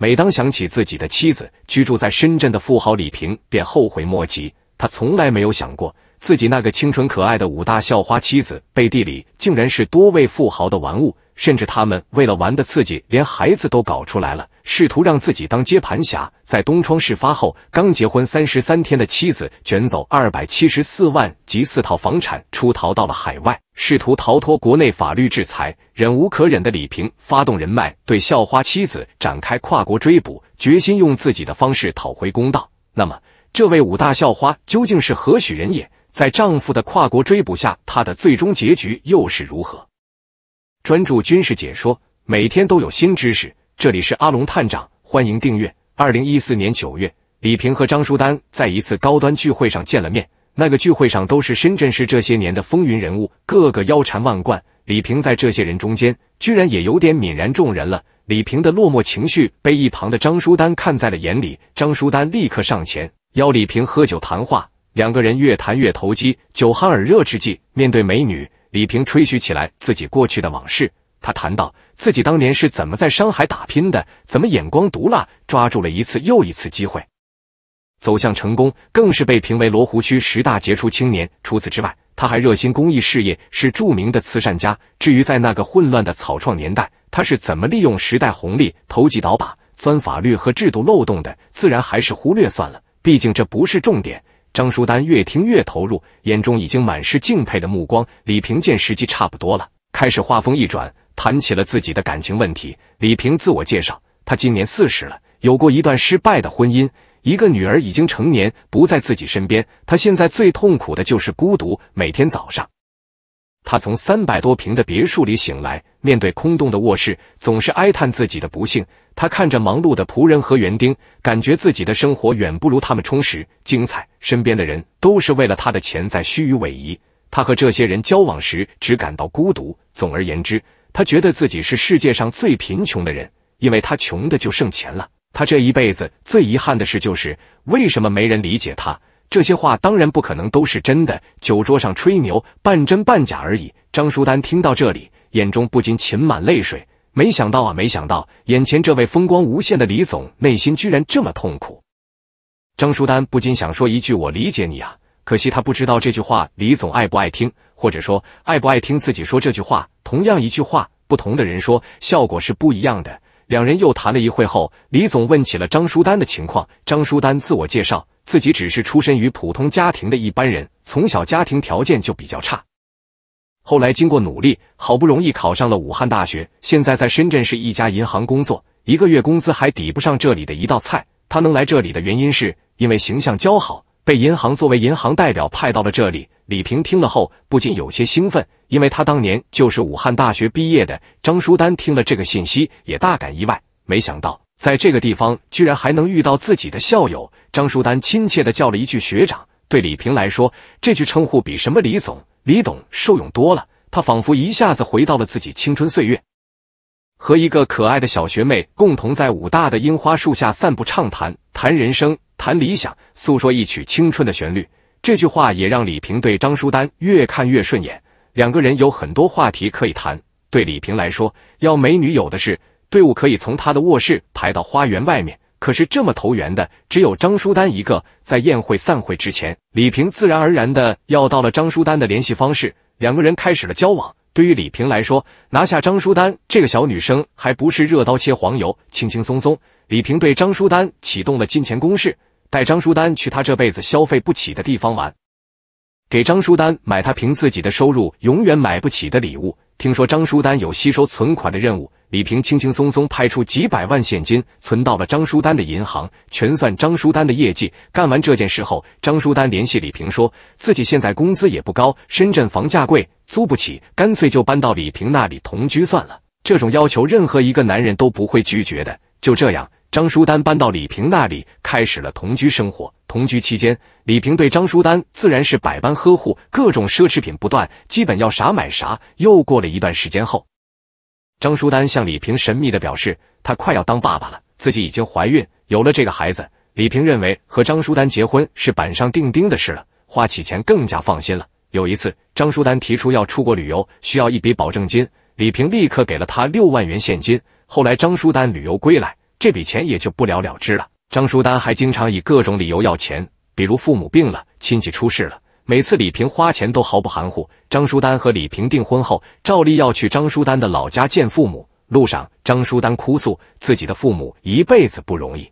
每当想起自己的妻子居住在深圳的富豪李平，便后悔莫及。他从来没有想过，自己那个清纯可爱的武大校花妻子，背地里竟然是多位富豪的玩物。甚至他们为了玩的刺激，连孩子都搞出来了，试图让自己当接盘侠。在东窗事发后，刚结婚三十三天的妻子卷走二百七十四万及四套房产，出逃到了海外，试图逃脱国内法律制裁。忍无可忍的李平发动人脉，对校花妻子展开跨国追捕，决心用自己的方式讨回公道。那么，这位武大校花究竟是何许人也？在丈夫的跨国追捕下，她的最终结局又是如何？专注军事解说，每天都有新知识。这里是阿龙探长，欢迎订阅。二零一四年九月，李平和张书丹在一次高端聚会上见了面。那个聚会上都是深圳市这些年的风云人物，个个腰缠万贯。李平在这些人中间，居然也有点泯然众人了。李平的落寞情绪被一旁的张书丹看在了眼里，张书丹立刻上前邀李平喝酒谈话。两个人越谈越投机，酒酣耳热之际，面对美女。李平吹嘘起来自己过去的往事，他谈到自己当年是怎么在商海打拼的，怎么眼光毒辣，抓住了一次又一次机会，走向成功，更是被评为罗湖区十大杰出青年。除此之外，他还热心公益事业，是著名的慈善家。至于在那个混乱的草创年代，他是怎么利用时代红利、投机倒把、钻法律和制度漏洞的，自然还是忽略算了，毕竟这不是重点。张书丹越听越投入，眼中已经满是敬佩的目光。李平见时机差不多了，开始话锋一转，谈起了自己的感情问题。李平自我介绍，他今年四十了，有过一段失败的婚姻，一个女儿已经成年，不在自己身边。他现在最痛苦的就是孤独，每天早上。他从三百多平的别墅里醒来，面对空洞的卧室，总是哀叹自己的不幸。他看着忙碌的仆人和园丁，感觉自己的生活远不如他们充实、精彩。身边的人都是为了他的钱在虚与委蛇。他和这些人交往时，只感到孤独。总而言之，他觉得自己是世界上最贫穷的人，因为他穷的就剩钱了。他这一辈子最遗憾的事，就是为什么没人理解他。这些话当然不可能都是真的，酒桌上吹牛，半真半假而已。张书丹听到这里，眼中不禁噙满泪水。没想到啊，没想到，眼前这位风光无限的李总，内心居然这么痛苦。张书丹不禁想说一句：“我理解你啊。”可惜他不知道这句话李总爱不爱听，或者说爱不爱听自己说这句话。同样一句话，不同的人说，效果是不一样的。两人又谈了一会后，李总问起了张书丹的情况。张书丹自我介绍。自己只是出身于普通家庭的一般人，从小家庭条件就比较差。后来经过努力，好不容易考上了武汉大学。现在在深圳市一家银行工作，一个月工资还抵不上这里的一道菜。他能来这里的原因是因为形象较好，被银行作为银行代表派到了这里。李平听了后不禁有些兴奋，因为他当年就是武汉大学毕业的。张书丹听了这个信息也大感意外，没想到在这个地方居然还能遇到自己的校友。张书丹亲切的叫了一句“学长”，对李平来说，这句称呼比什么李总、李董受用多了。他仿佛一下子回到了自己青春岁月，和一个可爱的小学妹共同在武大的樱花树下散步畅谈，谈人生，谈理想，诉说一曲青春的旋律。这句话也让李平对张书丹越看越顺眼。两个人有很多话题可以谈。对李平来说，要美女有的是，队伍可以从他的卧室排到花园外面。可是这么投缘的，只有张书丹一个。在宴会散会之前，李平自然而然的要到了张书丹的联系方式，两个人开始了交往。对于李平来说，拿下张书丹这个小女生还不是热刀切黄油，轻轻松松。李平对张书丹启动了金钱攻势，带张书丹去他这辈子消费不起的地方玩，给张书丹买他凭自己的收入永远买不起的礼物。听说张书丹有吸收存款的任务，李平轻轻松松派出几百万现金存到了张书丹的银行，全算张书丹的业绩。干完这件事后，张书丹联系李平，说自己现在工资也不高，深圳房价贵，租不起，干脆就搬到李平那里同居算了。这种要求，任何一个男人都不会拒绝的。就这样。张书丹搬到李平那里，开始了同居生活。同居期间，李平对张书丹自然是百般呵护，各种奢侈品不断，基本要啥买啥。又过了一段时间后，张书丹向李平神秘的表示，他快要当爸爸了，自己已经怀孕，有了这个孩子。李平认为和张书丹结婚是板上钉钉的事了，花起钱更加放心了。有一次，张书丹提出要出国旅游，需要一笔保证金，李平立刻给了他六万元现金。后来，张书丹旅游归来。这笔钱也就不了了之了。张书丹还经常以各种理由要钱，比如父母病了、亲戚出事了，每次李平花钱都毫不含糊。张书丹和李平订婚后，照例要去张书丹的老家见父母。路上，张书丹哭诉自己的父母一辈子不容易，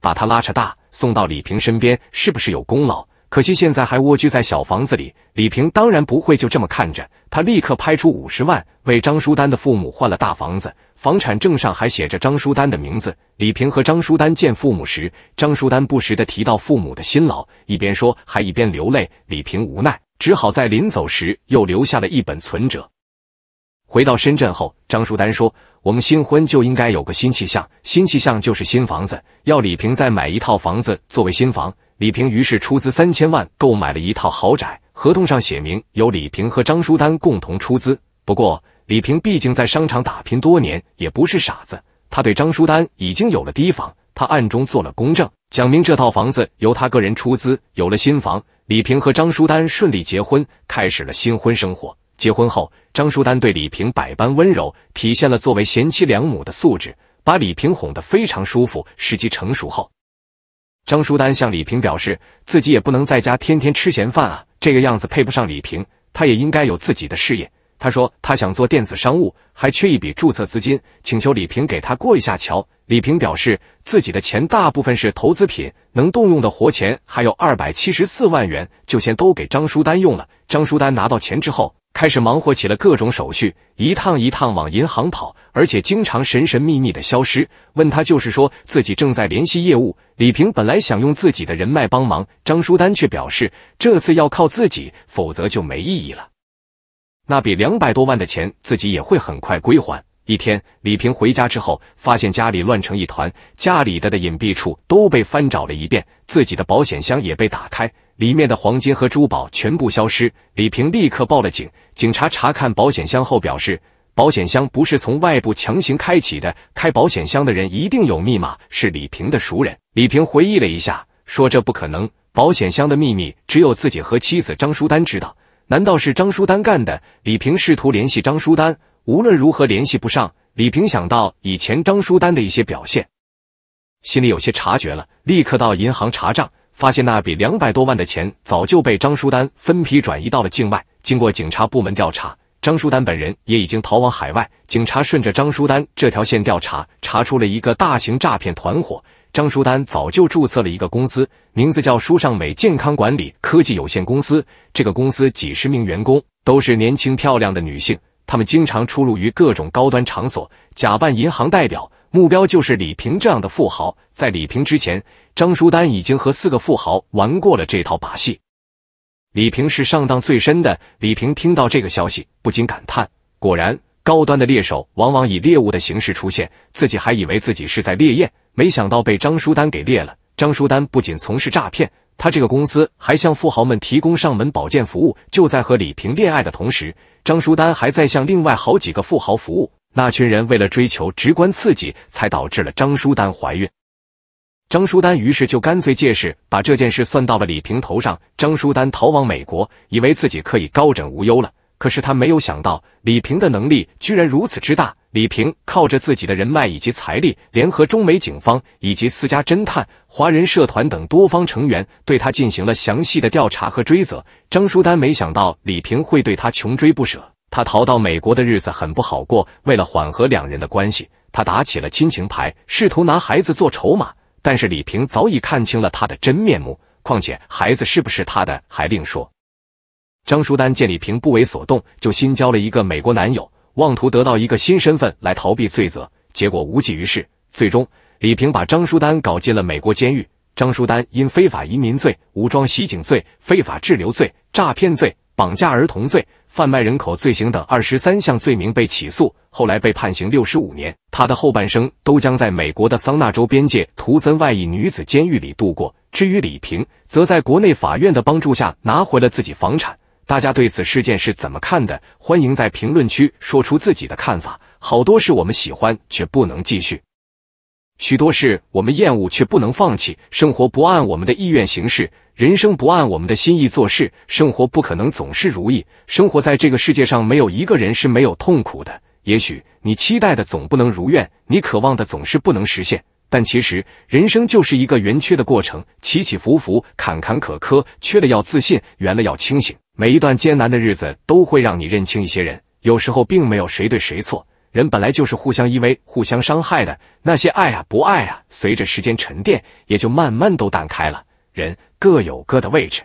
把他拉扯大，送到李平身边，是不是有功劳？可惜现在还蜗居在小房子里，李平当然不会就这么看着，他立刻拍出五十万为张书丹的父母换了大房子，房产证上还写着张书丹的名字。李平和张书丹见父母时，张书丹不时的提到父母的辛劳，一边说还一边流泪。李平无奈，只好在临走时又留下了一本存折。回到深圳后，张书丹说：“我们新婚就应该有个新气象，新气象就是新房子，要李平再买一套房子作为新房。”李平于是出资三千万购买了一套豪宅，合同上写明由李平和张书丹共同出资。不过，李平毕竟在商场打拼多年，也不是傻子，他对张书丹已经有了提防，他暗中做了公证，讲明这套房子由他个人出资。有了新房，李平和张书丹顺利结婚，开始了新婚生活。结婚后，张书丹对李平百般温柔，体现了作为贤妻良母的素质，把李平哄得非常舒服。时机成熟后。张书丹向李平表示，自己也不能在家天天吃闲饭啊，这个样子配不上李平，他也应该有自己的事业。他说他想做电子商务，还缺一笔注册资金，请求李平给他过一下桥。李平表示，自己的钱大部分是投资品，能动用的活钱还有二百七十四万元，就先都给张书丹用了。张书丹拿到钱之后。开始忙活起了各种手续，一趟一趟往银行跑，而且经常神神秘秘的消失。问他就是说自己正在联系业务。李平本来想用自己的人脉帮忙，张书丹却表示这次要靠自己，否则就没意义了。那笔两百多万的钱，自己也会很快归还。一天，李平回家之后，发现家里乱成一团，家里的的隐蔽处都被翻找了一遍，自己的保险箱也被打开。里面的黄金和珠宝全部消失，李平立刻报了警。警察查看保险箱后表示，保险箱不是从外部强行开启的，开保险箱的人一定有密码，是李平的熟人。李平回忆了一下，说这不可能，保险箱的秘密只有自己和妻子张淑丹知道。难道是张淑丹干的？李平试图联系张淑丹，无论如何联系不上。李平想到以前张淑丹的一些表现，心里有些察觉了，立刻到银行查账。发现那笔两百多万的钱早就被张书丹分批转移到了境外。经过警察部门调查，张书丹本人也已经逃往海外。警察顺着张书丹这条线调查，查出了一个大型诈骗团伙。张书丹早就注册了一个公司，名字叫“舒尚美健康管理科技有限公司”。这个公司几十名员工都是年轻漂亮的女性，她们经常出入于各种高端场所，假扮银行代表，目标就是李平这样的富豪。在李平之前。张书丹已经和四个富豪玩过了这套把戏，李平是上当最深的。李平听到这个消息，不禁感叹：果然，高端的猎手往往以猎物的形式出现。自己还以为自己是在猎艳，没想到被张书丹给猎了。张书丹不仅从事诈骗，他这个公司还向富豪们提供上门保健服务。就在和李平恋爱的同时，张书丹还在向另外好几个富豪服务。那群人为了追求直观刺激，才导致了张书丹怀孕。张书丹于是就干脆借势把这件事算到了李平头上。张书丹逃往美国，以为自己可以高枕无忧了。可是他没有想到，李平的能力居然如此之大。李平靠着自己的人脉以及财力，联合中美警方以及私家侦探、华人社团等多方成员，对他进行了详细的调查和追责。张书丹没想到李平会对他穷追不舍，他逃到美国的日子很不好过。为了缓和两人的关系，他打起了亲情牌，试图拿孩子做筹码。但是李平早已看清了他的真面目，况且孩子是不是他的还另说。张书丹见李平不为所动，就新交了一个美国男友，妄图得到一个新身份来逃避罪责，结果无济于事。最终，李平把张书丹搞进了美国监狱。张书丹因非法移民罪、武装袭警罪、非法滞留罪、诈骗罪。绑架儿童罪、贩卖人口罪行等二十三项罪名被起诉，后来被判刑六十五年。他的后半生都将在美国的桑纳州边界图森外裔女子监狱里度过。至于李平，则在国内法院的帮助下拿回了自己房产。大家对此事件是怎么看的？欢迎在评论区说出自己的看法。好多事我们喜欢却不能继续，许多事我们厌恶却不能放弃。生活不按我们的意愿行事。人生不按我们的心意做事，生活不可能总是如意。生活在这个世界上，没有一个人是没有痛苦的。也许你期待的总不能如愿，你渴望的总是不能实现。但其实，人生就是一个圆缺的过程，起起伏伏，坎坎坷坷。缺了要自信，圆了要清醒。每一段艰难的日子，都会让你认清一些人。有时候，并没有谁对谁错。人本来就是互相依偎、互相伤害的。那些爱啊，不爱啊，随着时间沉淀，也就慢慢都淡开了。人各有各的位置，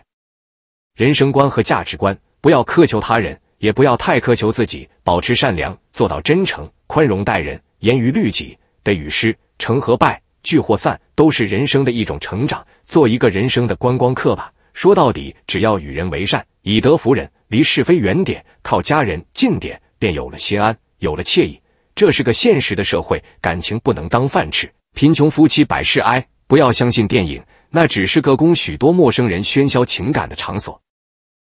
人生观和价值观，不要苛求他人，也不要太苛求自己，保持善良，做到真诚、宽容待人，严于律己。得与失，成和败，聚或散，都是人生的一种成长。做一个人生的观光客吧。说到底，只要与人为善，以德服人，离是非远点，靠家人近点，便有了心安，有了惬意。这是个现实的社会，感情不能当饭吃。贫穷夫妻百事哀。不要相信电影。那只是个供许多陌生人喧嚣情感的场所。